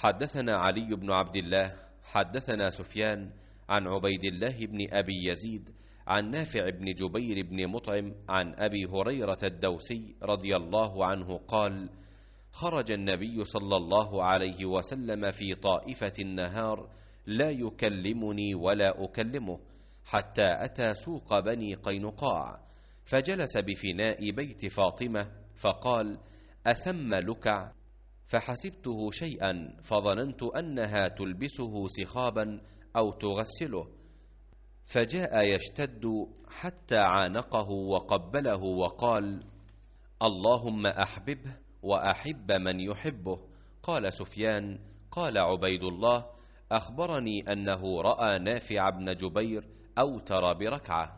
حدثنا علي بن عبد الله حدثنا سفيان عن عبيد الله بن ابي يزيد عن نافع بن جبير بن مطعم عن ابي هريره الدوسي رضي الله عنه قال خرج النبي صلى الله عليه وسلم في طائفه النهار لا يكلمني ولا اكلمه حتى اتى سوق بني قينقاع فجلس بفناء بيت فاطمه فقال اثم لكع فحسبته شيئا فظننت انها تلبسه سخابا او تغسله فجاء يشتد حتى عانقه وقبله وقال اللهم احببه واحب من يحبه قال سفيان قال عبيد الله اخبرني انه راى نافع بن جبير اوتر بركعه